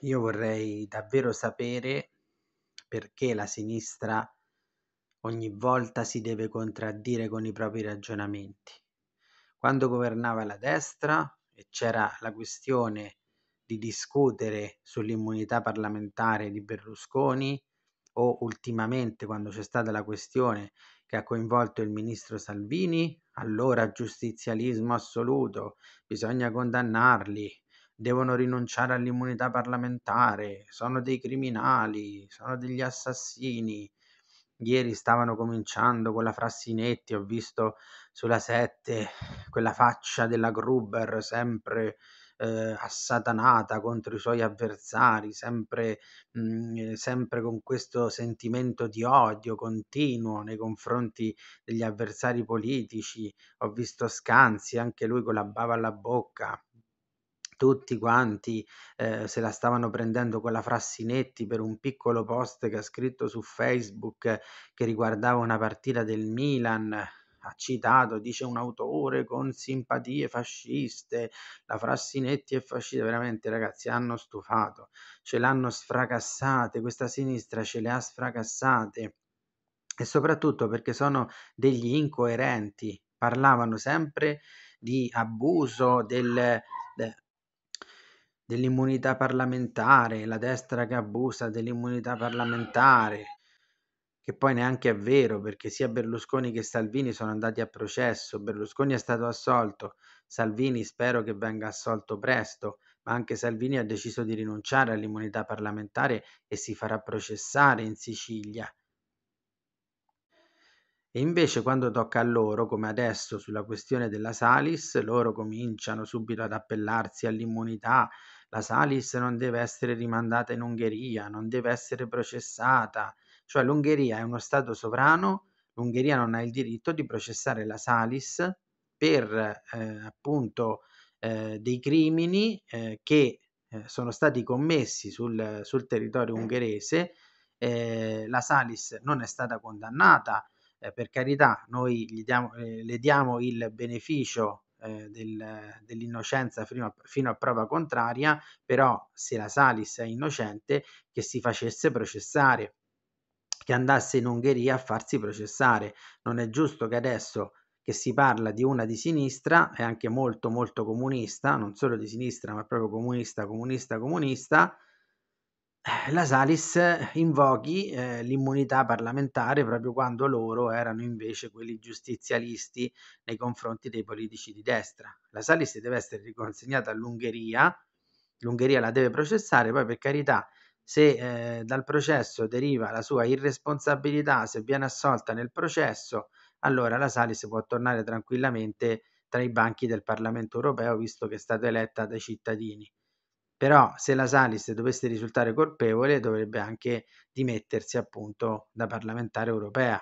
io vorrei davvero sapere perché la sinistra ogni volta si deve contraddire con i propri ragionamenti. Quando governava la destra e c'era la questione di discutere sull'immunità parlamentare di Berlusconi o ultimamente quando c'è stata la questione che ha coinvolto il ministro Salvini, allora giustizialismo assoluto, bisogna condannarli, devono rinunciare all'immunità parlamentare, sono dei criminali, sono degli assassini. Ieri stavano cominciando con la Frassinetti, ho visto sulla 7 quella faccia della Gruber sempre eh, assatanata contro i suoi avversari, sempre, mh, mm, sempre con questo sentimento di odio continuo nei confronti degli avversari politici. Ho visto Scanzi, anche lui con la bava alla bocca, tutti quanti eh, se la stavano prendendo con la Frassinetti per un piccolo post che ha scritto su Facebook che riguardava una partita del Milan. Ha citato, dice un autore con simpatie fasciste, la Frassinetti è fascista, veramente ragazzi hanno stufato, ce l'hanno sfracassate, questa sinistra ce le ha sfracassate e soprattutto perché sono degli incoerenti, parlavano sempre di abuso del, de, dell'immunità parlamentare, la destra che abusa dell'immunità parlamentare, che poi neanche è vero perché sia Berlusconi che Salvini sono andati a processo, Berlusconi è stato assolto, Salvini spero che venga assolto presto, ma anche Salvini ha deciso di rinunciare all'immunità parlamentare e si farà processare in Sicilia. E invece quando tocca a loro, come adesso sulla questione della Salis, loro cominciano subito ad appellarsi all'immunità la Salis non deve essere rimandata in Ungheria, non deve essere processata, cioè l'Ungheria è uno Stato sovrano, l'Ungheria non ha il diritto di processare la Salis per eh, appunto eh, dei crimini eh, che eh, sono stati commessi sul, sul territorio ungherese. Eh, la Salis non è stata condannata, eh, per carità, noi diamo, le diamo il beneficio eh, del, dell'innocenza fino a, fino a, prova contraria, però se la Salis è innocente, che si facesse processare, che andasse in Ungheria a farsi processare. Non è giusto che adesso che si parla di una di sinistra, è anche molto molto comunista, non solo di sinistra ma proprio comunista, comunista, comunista, eh, la Salis invochi eh, l'immunità parlamentare proprio quando loro erano invece quelli giustizialisti nei confronti dei politici di destra. La Salis deve essere riconsegnata all'Ungheria, l'Ungheria la deve processare, poi per carità se eh, dal processo deriva la sua irresponsabilità, se viene assolta nel processo, allora la Salis può tornare tranquillamente tra i banchi del Parlamento europeo, visto che è stata eletta dai cittadini però se la Salis dovesse risultare colpevole dovrebbe anche dimettersi appunto da parlamentare europea.